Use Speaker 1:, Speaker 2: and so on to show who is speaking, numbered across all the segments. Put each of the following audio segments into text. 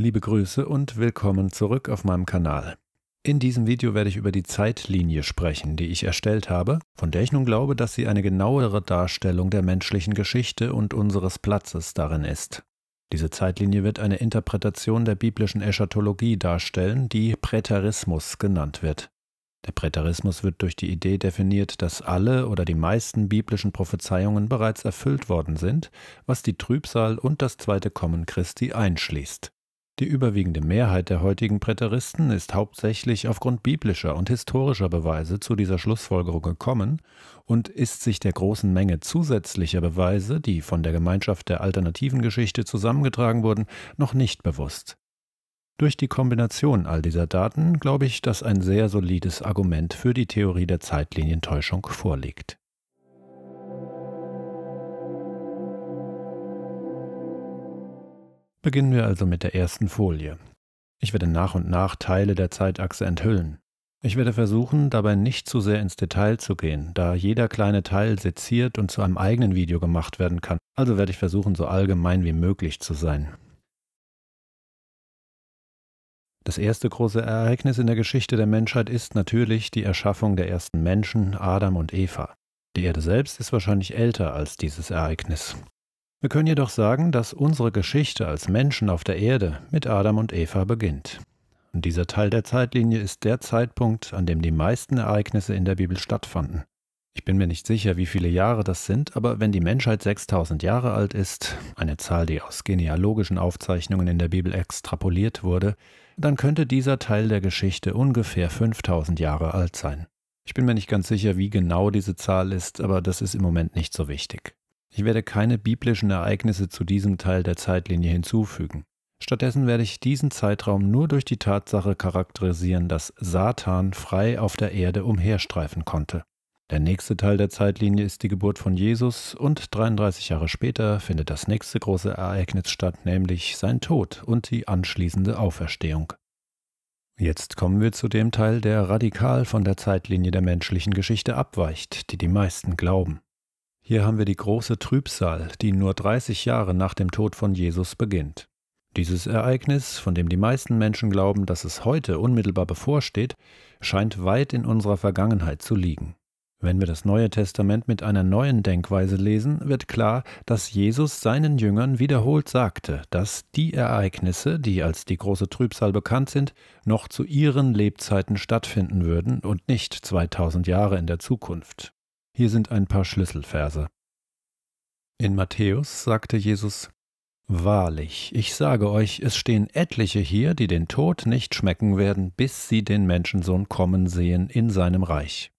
Speaker 1: Liebe Grüße und willkommen zurück auf meinem Kanal. In diesem Video werde ich über die Zeitlinie sprechen, die ich erstellt habe, von der ich nun glaube, dass sie eine genauere Darstellung der menschlichen Geschichte und unseres Platzes darin ist. Diese Zeitlinie wird eine Interpretation der biblischen Eschatologie darstellen, die Präterismus genannt wird. Der Präterismus wird durch die Idee definiert, dass alle oder die meisten biblischen Prophezeiungen bereits erfüllt worden sind, was die Trübsal und das zweite Kommen Christi einschließt. Die überwiegende Mehrheit der heutigen Präteristen ist hauptsächlich aufgrund biblischer und historischer Beweise zu dieser Schlussfolgerung gekommen und ist sich der großen Menge zusätzlicher Beweise, die von der Gemeinschaft der alternativen Geschichte zusammengetragen wurden, noch nicht bewusst. Durch die Kombination all dieser Daten glaube ich, dass ein sehr solides Argument für die Theorie der Zeitlinientäuschung vorliegt. Beginnen wir also mit der ersten Folie. Ich werde nach und nach Teile der Zeitachse enthüllen. Ich werde versuchen, dabei nicht zu sehr ins Detail zu gehen, da jeder kleine Teil seziert und zu einem eigenen Video gemacht werden kann, also werde ich versuchen, so allgemein wie möglich zu sein. Das erste große Ereignis in der Geschichte der Menschheit ist natürlich die Erschaffung der ersten Menschen, Adam und Eva. Die Erde selbst ist wahrscheinlich älter als dieses Ereignis. Wir können jedoch sagen, dass unsere Geschichte als Menschen auf der Erde mit Adam und Eva beginnt. Und dieser Teil der Zeitlinie ist der Zeitpunkt, an dem die meisten Ereignisse in der Bibel stattfanden. Ich bin mir nicht sicher, wie viele Jahre das sind, aber wenn die Menschheit 6000 Jahre alt ist, eine Zahl, die aus genealogischen Aufzeichnungen in der Bibel extrapoliert wurde, dann könnte dieser Teil der Geschichte ungefähr 5000 Jahre alt sein. Ich bin mir nicht ganz sicher, wie genau diese Zahl ist, aber das ist im Moment nicht so wichtig. Ich werde keine biblischen Ereignisse zu diesem Teil der Zeitlinie hinzufügen. Stattdessen werde ich diesen Zeitraum nur durch die Tatsache charakterisieren, dass Satan frei auf der Erde umherstreifen konnte. Der nächste Teil der Zeitlinie ist die Geburt von Jesus und 33 Jahre später findet das nächste große Ereignis statt, nämlich sein Tod und die anschließende Auferstehung. Jetzt kommen wir zu dem Teil, der radikal von der Zeitlinie der menschlichen Geschichte abweicht, die die meisten glauben. Hier haben wir die große Trübsal, die nur 30 Jahre nach dem Tod von Jesus beginnt. Dieses Ereignis, von dem die meisten Menschen glauben, dass es heute unmittelbar bevorsteht, scheint weit in unserer Vergangenheit zu liegen. Wenn wir das Neue Testament mit einer neuen Denkweise lesen, wird klar, dass Jesus seinen Jüngern wiederholt sagte, dass die Ereignisse, die als die große Trübsal bekannt sind, noch zu ihren Lebzeiten stattfinden würden und nicht 2000 Jahre in der Zukunft. Hier sind ein paar Schlüsselverse. In Matthäus sagte Jesus, Wahrlich, ich sage euch, es stehen etliche hier, die den Tod nicht schmecken werden, bis sie den Menschensohn kommen sehen in seinem Reich.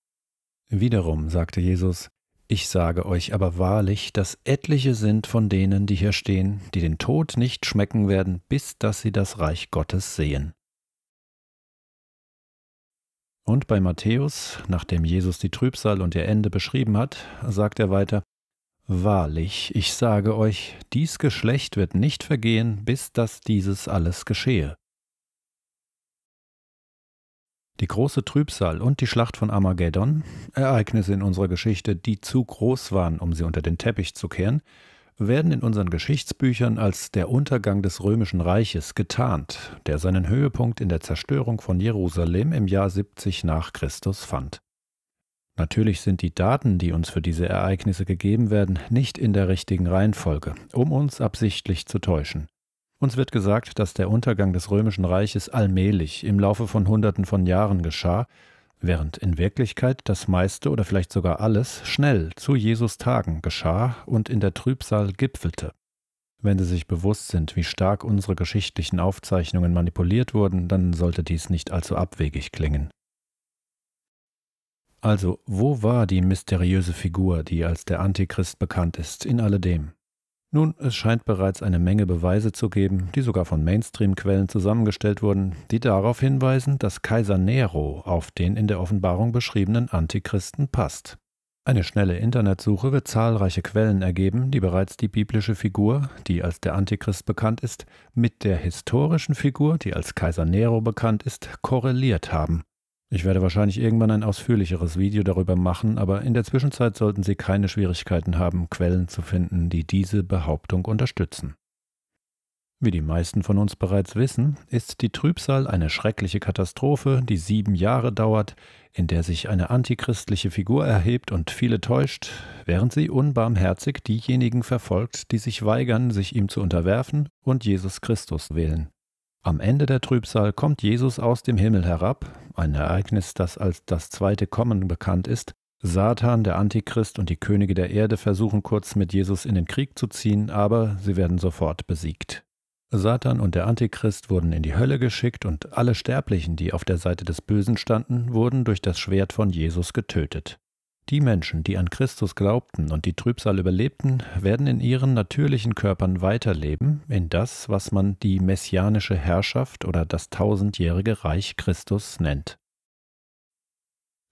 Speaker 1: Wiederum sagte Jesus, Ich sage euch aber wahrlich, dass etliche sind von denen, die hier stehen, die den Tod nicht schmecken werden, bis dass sie das Reich Gottes sehen. Und bei Matthäus, nachdem Jesus die Trübsal und ihr Ende beschrieben hat, sagt er weiter, Wahrlich, ich sage euch, dies Geschlecht wird nicht vergehen, bis dass dieses alles geschehe. Die große Trübsal und die Schlacht von Armageddon, Ereignisse in unserer Geschichte, die zu groß waren, um sie unter den Teppich zu kehren, werden in unseren Geschichtsbüchern als der Untergang des Römischen Reiches getarnt, der seinen Höhepunkt in der Zerstörung von Jerusalem im Jahr 70 nach Christus fand. Natürlich sind die Daten, die uns für diese Ereignisse gegeben werden, nicht in der richtigen Reihenfolge, um uns absichtlich zu täuschen. Uns wird gesagt, dass der Untergang des Römischen Reiches allmählich im Laufe von Hunderten von Jahren geschah während in Wirklichkeit das meiste oder vielleicht sogar alles schnell zu Jesus Tagen geschah und in der Trübsal gipfelte. Wenn Sie sich bewusst sind, wie stark unsere geschichtlichen Aufzeichnungen manipuliert wurden, dann sollte dies nicht allzu abwegig klingen. Also, wo war die mysteriöse Figur, die als der Antichrist bekannt ist, in alledem? Nun, es scheint bereits eine Menge Beweise zu geben, die sogar von Mainstream-Quellen zusammengestellt wurden, die darauf hinweisen, dass Kaiser Nero auf den in der Offenbarung beschriebenen Antichristen passt. Eine schnelle Internetsuche wird zahlreiche Quellen ergeben, die bereits die biblische Figur, die als der Antichrist bekannt ist, mit der historischen Figur, die als Kaiser Nero bekannt ist, korreliert haben ich werde wahrscheinlich irgendwann ein ausführlicheres Video darüber machen, aber in der Zwischenzeit sollten Sie keine Schwierigkeiten haben, Quellen zu finden, die diese Behauptung unterstützen. Wie die meisten von uns bereits wissen, ist die Trübsal eine schreckliche Katastrophe, die sieben Jahre dauert, in der sich eine antichristliche Figur erhebt und viele täuscht, während sie unbarmherzig diejenigen verfolgt, die sich weigern, sich ihm zu unterwerfen und Jesus Christus wählen. Am Ende der Trübsal kommt Jesus aus dem Himmel herab, ein Ereignis, das als das zweite Kommen bekannt ist. Satan, der Antichrist und die Könige der Erde versuchen kurz mit Jesus in den Krieg zu ziehen, aber sie werden sofort besiegt. Satan und der Antichrist wurden in die Hölle geschickt und alle Sterblichen, die auf der Seite des Bösen standen, wurden durch das Schwert von Jesus getötet. Die Menschen, die an Christus glaubten und die Trübsal überlebten, werden in ihren natürlichen Körpern weiterleben, in das, was man die messianische Herrschaft oder das tausendjährige Reich Christus nennt.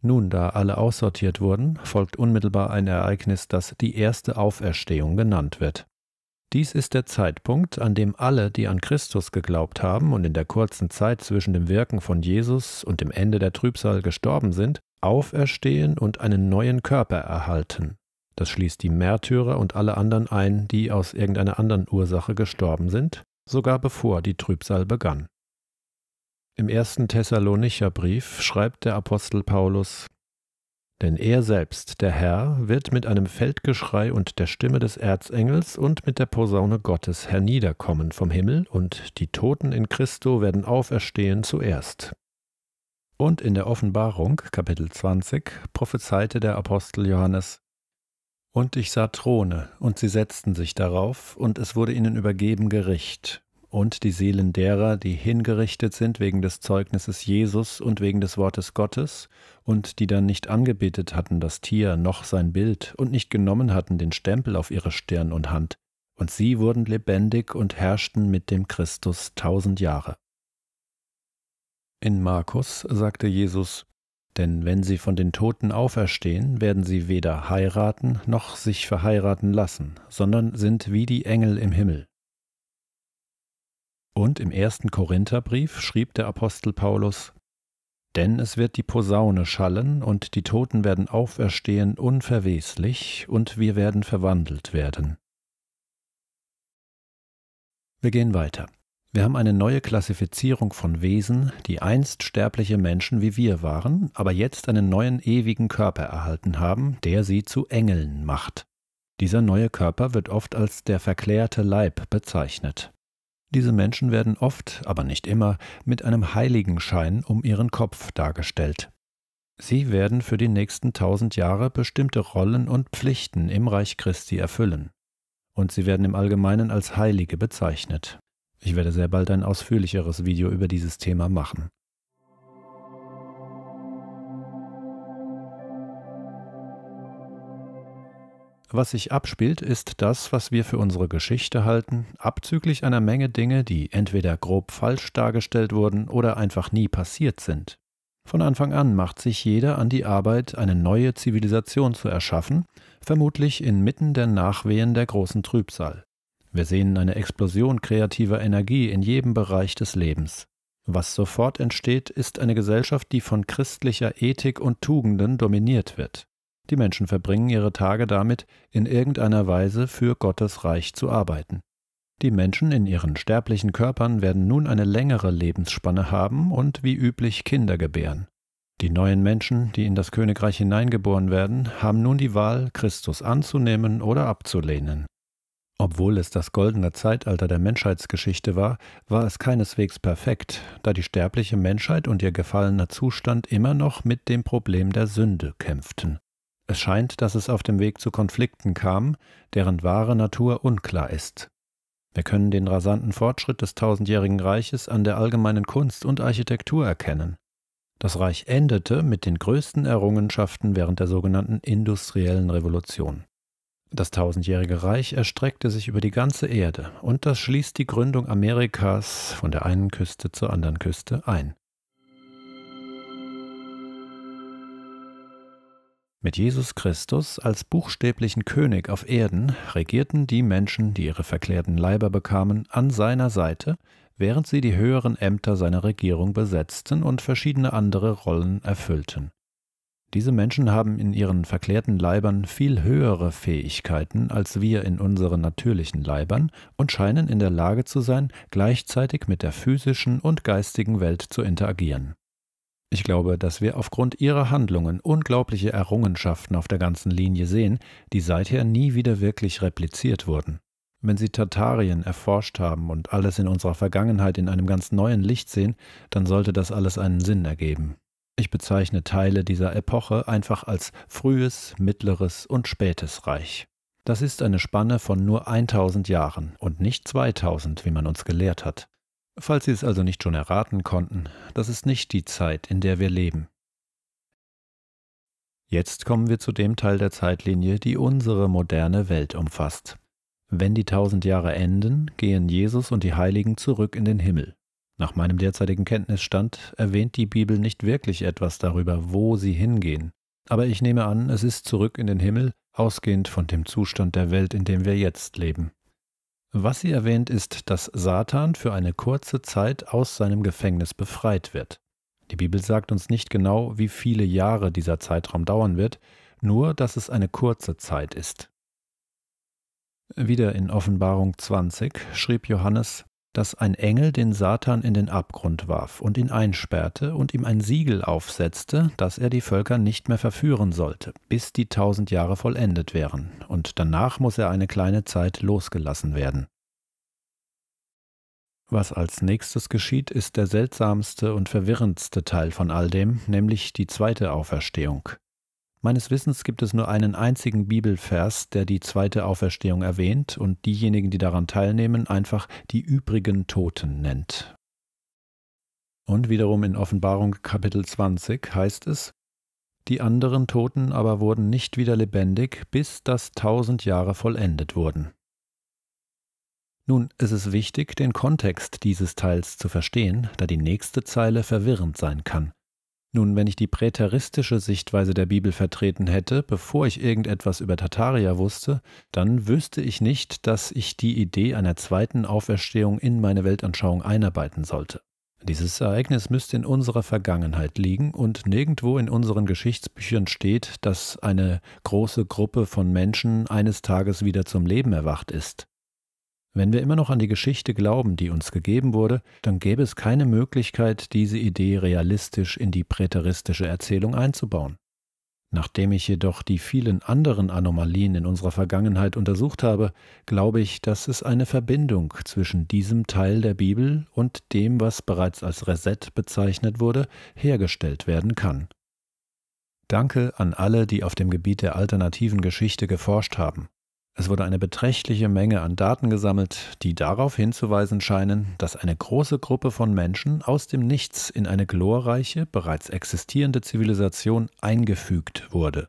Speaker 1: Nun, da alle aussortiert wurden, folgt unmittelbar ein Ereignis, das die erste Auferstehung genannt wird. Dies ist der Zeitpunkt, an dem alle, die an Christus geglaubt haben und in der kurzen Zeit zwischen dem Wirken von Jesus und dem Ende der Trübsal gestorben sind, auferstehen und einen neuen Körper erhalten. Das schließt die Märtyrer und alle anderen ein, die aus irgendeiner anderen Ursache gestorben sind, sogar bevor die Trübsal begann. Im ersten Thessalonicher Brief schreibt der Apostel Paulus, denn er selbst, der Herr, wird mit einem Feldgeschrei und der Stimme des Erzengels und mit der Posaune Gottes herniederkommen vom Himmel, und die Toten in Christo werden auferstehen zuerst. Und in der Offenbarung, Kapitel 20, prophezeite der Apostel Johannes, Und ich sah Throne, und sie setzten sich darauf, und es wurde ihnen übergeben Gericht, und die Seelen derer, die hingerichtet sind wegen des Zeugnisses Jesus und wegen des Wortes Gottes, und die dann nicht angebetet hatten das Tier noch sein Bild, und nicht genommen hatten den Stempel auf ihre Stirn und Hand, und sie wurden lebendig und herrschten mit dem Christus tausend Jahre. In Markus sagte Jesus, denn wenn sie von den Toten auferstehen, werden sie weder heiraten noch sich verheiraten lassen, sondern sind wie die Engel im Himmel. Und im ersten Korintherbrief schrieb der Apostel Paulus, denn es wird die Posaune schallen, und die Toten werden auferstehen unverweslich, und wir werden verwandelt werden. Wir gehen weiter. Wir haben eine neue Klassifizierung von Wesen, die einst sterbliche Menschen wie wir waren, aber jetzt einen neuen ewigen Körper erhalten haben, der sie zu Engeln macht. Dieser neue Körper wird oft als der verklärte Leib bezeichnet. Diese Menschen werden oft, aber nicht immer, mit einem Heiligenschein um ihren Kopf dargestellt. Sie werden für die nächsten tausend Jahre bestimmte Rollen und Pflichten im Reich Christi erfüllen. Und sie werden im Allgemeinen als Heilige bezeichnet. Ich werde sehr bald ein ausführlicheres Video über dieses Thema machen. Was sich abspielt, ist das, was wir für unsere Geschichte halten, abzüglich einer Menge Dinge, die entweder grob falsch dargestellt wurden oder einfach nie passiert sind. Von Anfang an macht sich jeder an die Arbeit, eine neue Zivilisation zu erschaffen, vermutlich inmitten der Nachwehen der großen Trübsal. Wir sehen eine Explosion kreativer Energie in jedem Bereich des Lebens. Was sofort entsteht, ist eine Gesellschaft, die von christlicher Ethik und Tugenden dominiert wird. Die Menschen verbringen ihre Tage damit, in irgendeiner Weise für Gottes Reich zu arbeiten. Die Menschen in ihren sterblichen Körpern werden nun eine längere Lebensspanne haben und wie üblich Kinder gebären. Die neuen Menschen, die in das Königreich hineingeboren werden, haben nun die Wahl, Christus anzunehmen oder abzulehnen. Obwohl es das goldene Zeitalter der Menschheitsgeschichte war, war es keineswegs perfekt, da die sterbliche Menschheit und ihr gefallener Zustand immer noch mit dem Problem der Sünde kämpften. Es scheint, dass es auf dem Weg zu Konflikten kam, deren wahre Natur unklar ist. Wir können den rasanten Fortschritt des tausendjährigen Reiches an der allgemeinen Kunst und Architektur erkennen. Das Reich endete mit den größten Errungenschaften während der sogenannten industriellen Revolution. Das tausendjährige Reich erstreckte sich über die ganze Erde und das schließt die Gründung Amerikas von der einen Küste zur anderen Küste ein. Mit Jesus Christus als buchstäblichen König auf Erden regierten die Menschen, die ihre verklärten Leiber bekamen, an seiner Seite, während sie die höheren Ämter seiner Regierung besetzten und verschiedene andere Rollen erfüllten. Diese Menschen haben in ihren verklärten Leibern viel höhere Fähigkeiten als wir in unseren natürlichen Leibern und scheinen in der Lage zu sein, gleichzeitig mit der physischen und geistigen Welt zu interagieren. Ich glaube, dass wir aufgrund ihrer Handlungen unglaubliche Errungenschaften auf der ganzen Linie sehen, die seither nie wieder wirklich repliziert wurden. Wenn Sie Tartarien erforscht haben und alles in unserer Vergangenheit in einem ganz neuen Licht sehen, dann sollte das alles einen Sinn ergeben. Ich bezeichne Teile dieser Epoche einfach als frühes, mittleres und spätes Reich. Das ist eine Spanne von nur 1000 Jahren und nicht 2000, wie man uns gelehrt hat. Falls Sie es also nicht schon erraten konnten, das ist nicht die Zeit, in der wir leben. Jetzt kommen wir zu dem Teil der Zeitlinie, die unsere moderne Welt umfasst. Wenn die tausend Jahre enden, gehen Jesus und die Heiligen zurück in den Himmel. Nach meinem derzeitigen Kenntnisstand erwähnt die Bibel nicht wirklich etwas darüber, wo sie hingehen. Aber ich nehme an, es ist zurück in den Himmel, ausgehend von dem Zustand der Welt, in dem wir jetzt leben. Was sie erwähnt, ist, dass Satan für eine kurze Zeit aus seinem Gefängnis befreit wird. Die Bibel sagt uns nicht genau, wie viele Jahre dieser Zeitraum dauern wird, nur dass es eine kurze Zeit ist. Wieder in Offenbarung 20 schrieb Johannes, dass ein Engel den Satan in den Abgrund warf und ihn einsperrte und ihm ein Siegel aufsetzte, dass er die Völker nicht mehr verführen sollte, bis die tausend Jahre vollendet wären, und danach muss er eine kleine Zeit losgelassen werden. Was als nächstes geschieht, ist der seltsamste und verwirrendste Teil von all dem, nämlich die zweite Auferstehung. Meines Wissens gibt es nur einen einzigen Bibelvers, der die zweite Auferstehung erwähnt und diejenigen, die daran teilnehmen, einfach die übrigen Toten nennt. Und wiederum in Offenbarung Kapitel 20 heißt es, die anderen Toten aber wurden nicht wieder lebendig, bis das tausend Jahre vollendet wurden. Nun, es ist wichtig, den Kontext dieses Teils zu verstehen, da die nächste Zeile verwirrend sein kann. Nun, wenn ich die präteristische Sichtweise der Bibel vertreten hätte, bevor ich irgendetwas über Tartaria wusste, dann wüsste ich nicht, dass ich die Idee einer zweiten Auferstehung in meine Weltanschauung einarbeiten sollte. Dieses Ereignis müsste in unserer Vergangenheit liegen und nirgendwo in unseren Geschichtsbüchern steht, dass eine große Gruppe von Menschen eines Tages wieder zum Leben erwacht ist. Wenn wir immer noch an die Geschichte glauben, die uns gegeben wurde, dann gäbe es keine Möglichkeit, diese Idee realistisch in die präteristische Erzählung einzubauen. Nachdem ich jedoch die vielen anderen Anomalien in unserer Vergangenheit untersucht habe, glaube ich, dass es eine Verbindung zwischen diesem Teil der Bibel und dem, was bereits als Reset bezeichnet wurde, hergestellt werden kann. Danke an alle, die auf dem Gebiet der alternativen Geschichte geforscht haben. Es wurde eine beträchtliche Menge an Daten gesammelt, die darauf hinzuweisen scheinen, dass eine große Gruppe von Menschen aus dem Nichts in eine glorreiche, bereits existierende Zivilisation eingefügt wurde.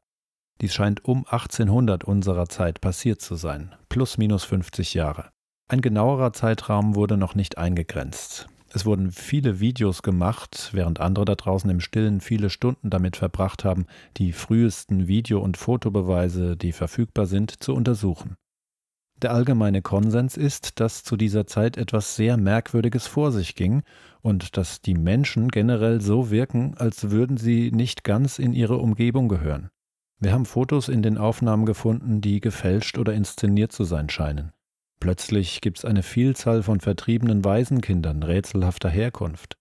Speaker 1: Dies scheint um 1800 unserer Zeit passiert zu sein, plus minus 50 Jahre. Ein genauerer Zeitraum wurde noch nicht eingegrenzt. Es wurden viele Videos gemacht, während andere da draußen im Stillen viele Stunden damit verbracht haben, die frühesten Video- und Fotobeweise, die verfügbar sind, zu untersuchen. Der allgemeine Konsens ist, dass zu dieser Zeit etwas sehr Merkwürdiges vor sich ging und dass die Menschen generell so wirken, als würden sie nicht ganz in ihre Umgebung gehören. Wir haben Fotos in den Aufnahmen gefunden, die gefälscht oder inszeniert zu sein scheinen. Plötzlich gibt es eine Vielzahl von vertriebenen Waisenkindern rätselhafter Herkunft.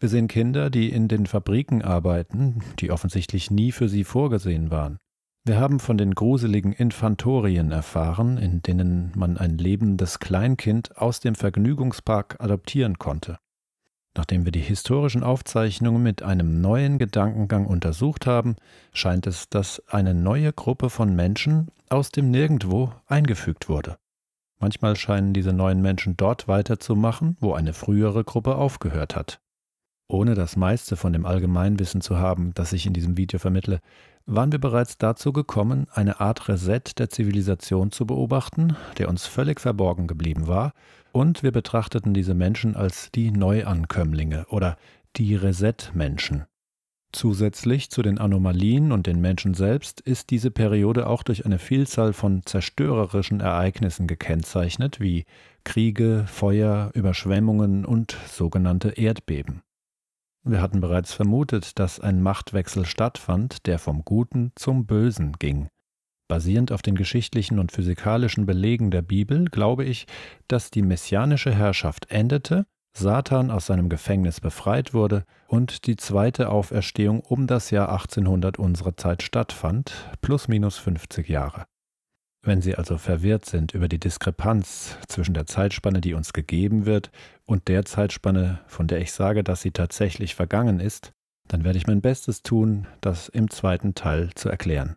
Speaker 1: Wir sehen Kinder, die in den Fabriken arbeiten, die offensichtlich nie für sie vorgesehen waren. Wir haben von den gruseligen Infantorien erfahren, in denen man ein lebendes Kleinkind aus dem Vergnügungspark adoptieren konnte. Nachdem wir die historischen Aufzeichnungen mit einem neuen Gedankengang untersucht haben, scheint es, dass eine neue Gruppe von Menschen aus dem Nirgendwo eingefügt wurde. Manchmal scheinen diese neuen Menschen dort weiterzumachen, wo eine frühere Gruppe aufgehört hat. Ohne das meiste von dem Allgemeinwissen zu haben, das ich in diesem Video vermittle, waren wir bereits dazu gekommen, eine Art Reset der Zivilisation zu beobachten, der uns völlig verborgen geblieben war, und wir betrachteten diese Menschen als die Neuankömmlinge oder die Reset-Menschen. Zusätzlich zu den Anomalien und den Menschen selbst ist diese Periode auch durch eine Vielzahl von zerstörerischen Ereignissen gekennzeichnet, wie Kriege, Feuer, Überschwemmungen und sogenannte Erdbeben. Wir hatten bereits vermutet, dass ein Machtwechsel stattfand, der vom Guten zum Bösen ging. Basierend auf den geschichtlichen und physikalischen Belegen der Bibel glaube ich, dass die messianische Herrschaft endete Satan aus seinem Gefängnis befreit wurde und die zweite Auferstehung um das Jahr 1800 unserer Zeit stattfand, plus minus 50 Jahre. Wenn Sie also verwirrt sind über die Diskrepanz zwischen der Zeitspanne, die uns gegeben wird, und der Zeitspanne, von der ich sage, dass sie tatsächlich vergangen ist, dann werde ich mein Bestes tun, das im zweiten Teil zu erklären.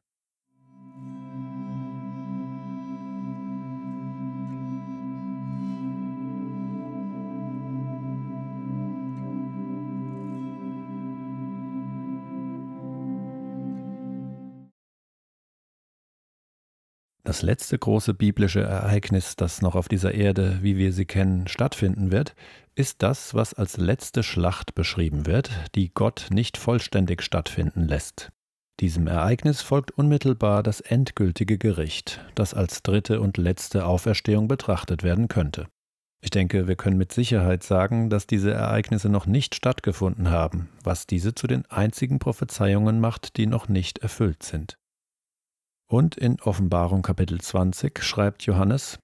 Speaker 1: das letzte große biblische Ereignis, das noch auf dieser Erde, wie wir sie kennen, stattfinden wird, ist das, was als letzte Schlacht beschrieben wird, die Gott nicht vollständig stattfinden lässt. Diesem Ereignis folgt unmittelbar das endgültige Gericht, das als dritte und letzte Auferstehung betrachtet werden könnte. Ich denke, wir können mit Sicherheit sagen, dass diese Ereignisse noch nicht stattgefunden haben, was diese zu den einzigen Prophezeiungen macht, die noch nicht erfüllt sind. Und in Offenbarung Kapitel 20 schreibt Johannes,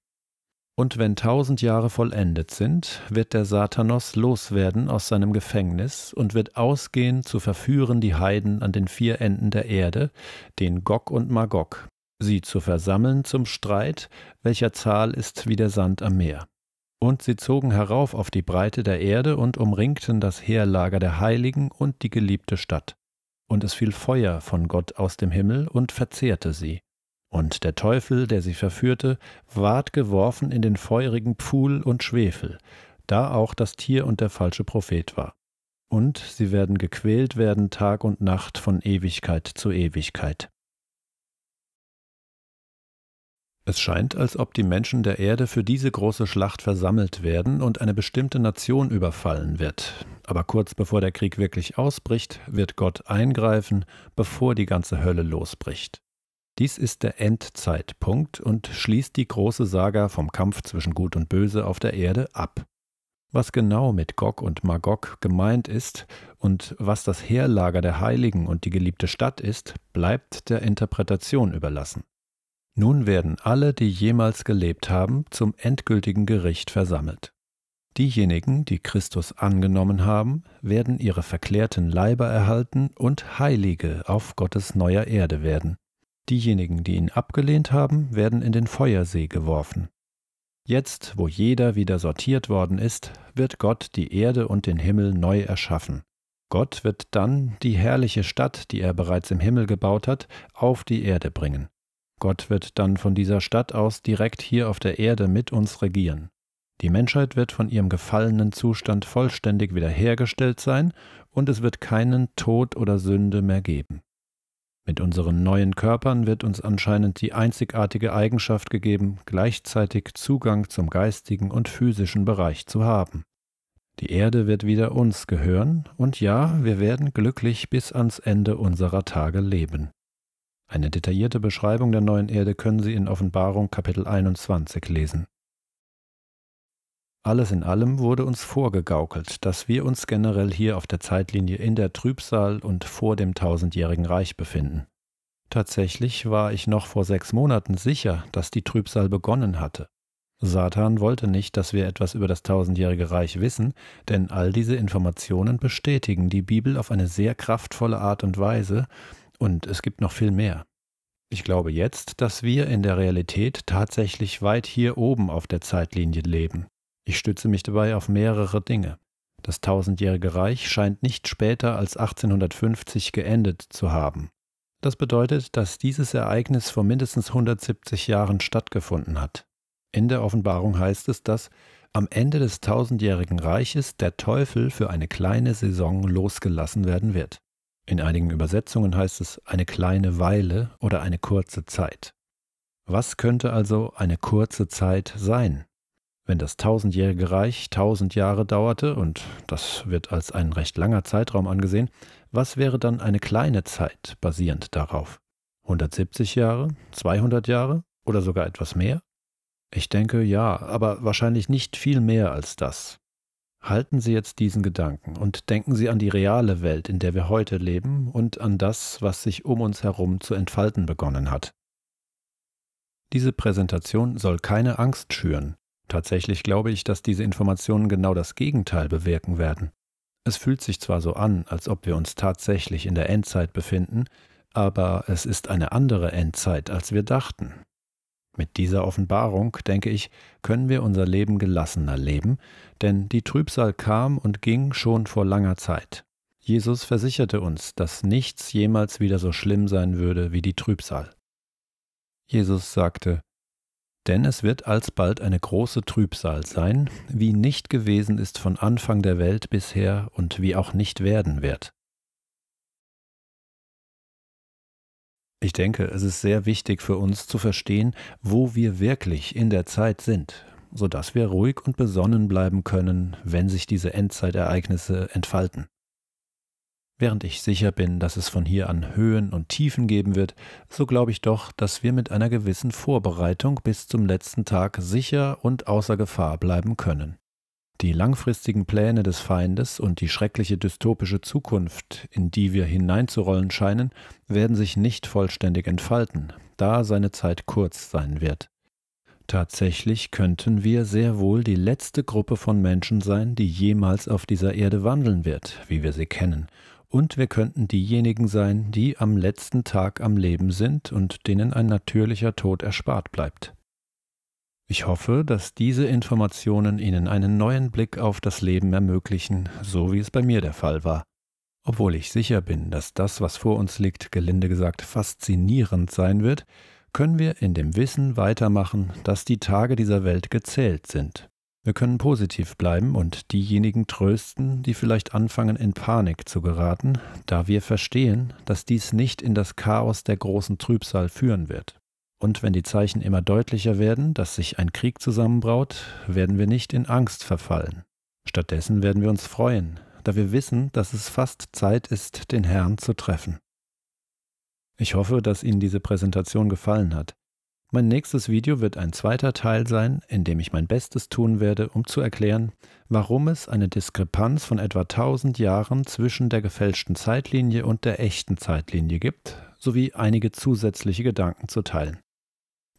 Speaker 1: Und wenn tausend Jahre vollendet sind, wird der Satanos loswerden aus seinem Gefängnis und wird ausgehen zu verführen die Heiden an den vier Enden der Erde, den Gog und Magog, sie zu versammeln zum Streit, welcher Zahl ist wie der Sand am Meer. Und sie zogen herauf auf die Breite der Erde und umringten das Heerlager der Heiligen und die geliebte Stadt und es fiel Feuer von Gott aus dem Himmel und verzehrte sie. Und der Teufel, der sie verführte, ward geworfen in den feurigen Pfuhl und Schwefel, da auch das Tier und der falsche Prophet war. Und sie werden gequält werden Tag und Nacht von Ewigkeit zu Ewigkeit. Es scheint, als ob die Menschen der Erde für diese große Schlacht versammelt werden und eine bestimmte Nation überfallen wird. Aber kurz bevor der Krieg wirklich ausbricht, wird Gott eingreifen, bevor die ganze Hölle losbricht. Dies ist der Endzeitpunkt und schließt die große Saga vom Kampf zwischen Gut und Böse auf der Erde ab. Was genau mit Gog und Magog gemeint ist und was das Heerlager der Heiligen und die geliebte Stadt ist, bleibt der Interpretation überlassen. Nun werden alle, die jemals gelebt haben, zum endgültigen Gericht versammelt. Diejenigen, die Christus angenommen haben, werden ihre verklärten Leiber erhalten und Heilige auf Gottes neuer Erde werden. Diejenigen, die ihn abgelehnt haben, werden in den Feuersee geworfen. Jetzt, wo jeder wieder sortiert worden ist, wird Gott die Erde und den Himmel neu erschaffen. Gott wird dann die herrliche Stadt, die er bereits im Himmel gebaut hat, auf die Erde bringen. Gott wird dann von dieser Stadt aus direkt hier auf der Erde mit uns regieren. Die Menschheit wird von ihrem gefallenen Zustand vollständig wiederhergestellt sein und es wird keinen Tod oder Sünde mehr geben. Mit unseren neuen Körpern wird uns anscheinend die einzigartige Eigenschaft gegeben, gleichzeitig Zugang zum geistigen und physischen Bereich zu haben. Die Erde wird wieder uns gehören, und ja, wir werden glücklich bis ans Ende unserer Tage leben. Eine detaillierte Beschreibung der neuen Erde können Sie in Offenbarung Kapitel 21 lesen. Alles in allem wurde uns vorgegaukelt, dass wir uns generell hier auf der Zeitlinie in der Trübsal und vor dem tausendjährigen Reich befinden. Tatsächlich war ich noch vor sechs Monaten sicher, dass die Trübsal begonnen hatte. Satan wollte nicht, dass wir etwas über das tausendjährige Reich wissen, denn all diese Informationen bestätigen die Bibel auf eine sehr kraftvolle Art und Weise, und es gibt noch viel mehr. Ich glaube jetzt, dass wir in der Realität tatsächlich weit hier oben auf der Zeitlinie leben. Ich stütze mich dabei auf mehrere Dinge. Das tausendjährige Reich scheint nicht später als 1850 geendet zu haben. Das bedeutet, dass dieses Ereignis vor mindestens 170 Jahren stattgefunden hat. In der Offenbarung heißt es, dass am Ende des tausendjährigen Reiches der Teufel für eine kleine Saison losgelassen werden wird. In einigen Übersetzungen heißt es eine kleine Weile oder eine kurze Zeit. Was könnte also eine kurze Zeit sein? Wenn das tausendjährige Reich tausend Jahre dauerte, und das wird als ein recht langer Zeitraum angesehen, was wäre dann eine kleine Zeit basierend darauf? 170 Jahre, 200 Jahre oder sogar etwas mehr? Ich denke ja, aber wahrscheinlich nicht viel mehr als das. Halten Sie jetzt diesen Gedanken und denken Sie an die reale Welt, in der wir heute leben und an das, was sich um uns herum zu entfalten begonnen hat. Diese Präsentation soll keine Angst schüren. Tatsächlich glaube ich, dass diese Informationen genau das Gegenteil bewirken werden. Es fühlt sich zwar so an, als ob wir uns tatsächlich in der Endzeit befinden, aber es ist eine andere Endzeit, als wir dachten. Mit dieser Offenbarung, denke ich, können wir unser Leben gelassener leben, denn die Trübsal kam und ging schon vor langer Zeit. Jesus versicherte uns, dass nichts jemals wieder so schlimm sein würde wie die Trübsal. Jesus sagte, Denn es wird alsbald eine große Trübsal sein, wie nicht gewesen ist von Anfang der Welt bisher und wie auch nicht werden wird. Ich denke, es ist sehr wichtig für uns zu verstehen, wo wir wirklich in der Zeit sind, sodass wir ruhig und besonnen bleiben können, wenn sich diese Endzeitereignisse entfalten. Während ich sicher bin, dass es von hier an Höhen und Tiefen geben wird, so glaube ich doch, dass wir mit einer gewissen Vorbereitung bis zum letzten Tag sicher und außer Gefahr bleiben können. Die langfristigen Pläne des Feindes und die schreckliche dystopische Zukunft, in die wir hineinzurollen scheinen, werden sich nicht vollständig entfalten, da seine Zeit kurz sein wird. Tatsächlich könnten wir sehr wohl die letzte Gruppe von Menschen sein, die jemals auf dieser Erde wandeln wird, wie wir sie kennen, und wir könnten diejenigen sein, die am letzten Tag am Leben sind und denen ein natürlicher Tod erspart bleibt. Ich hoffe, dass diese Informationen Ihnen einen neuen Blick auf das Leben ermöglichen, so wie es bei mir der Fall war. Obwohl ich sicher bin, dass das, was vor uns liegt, gelinde gesagt faszinierend sein wird, können wir in dem Wissen weitermachen, dass die Tage dieser Welt gezählt sind. Wir können positiv bleiben und diejenigen trösten, die vielleicht anfangen in Panik zu geraten, da wir verstehen, dass dies nicht in das Chaos der großen Trübsal führen wird. Und wenn die Zeichen immer deutlicher werden, dass sich ein Krieg zusammenbraut, werden wir nicht in Angst verfallen. Stattdessen werden wir uns freuen, da wir wissen, dass es fast Zeit ist, den Herrn zu treffen. Ich hoffe, dass Ihnen diese Präsentation gefallen hat. Mein nächstes Video wird ein zweiter Teil sein, in dem ich mein Bestes tun werde, um zu erklären, warum es eine Diskrepanz von etwa 1000 Jahren zwischen der gefälschten Zeitlinie und der echten Zeitlinie gibt, sowie einige zusätzliche Gedanken zu teilen.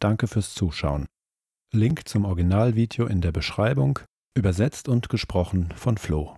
Speaker 1: Danke fürs Zuschauen. Link zum Originalvideo in der Beschreibung, übersetzt und gesprochen von Flo.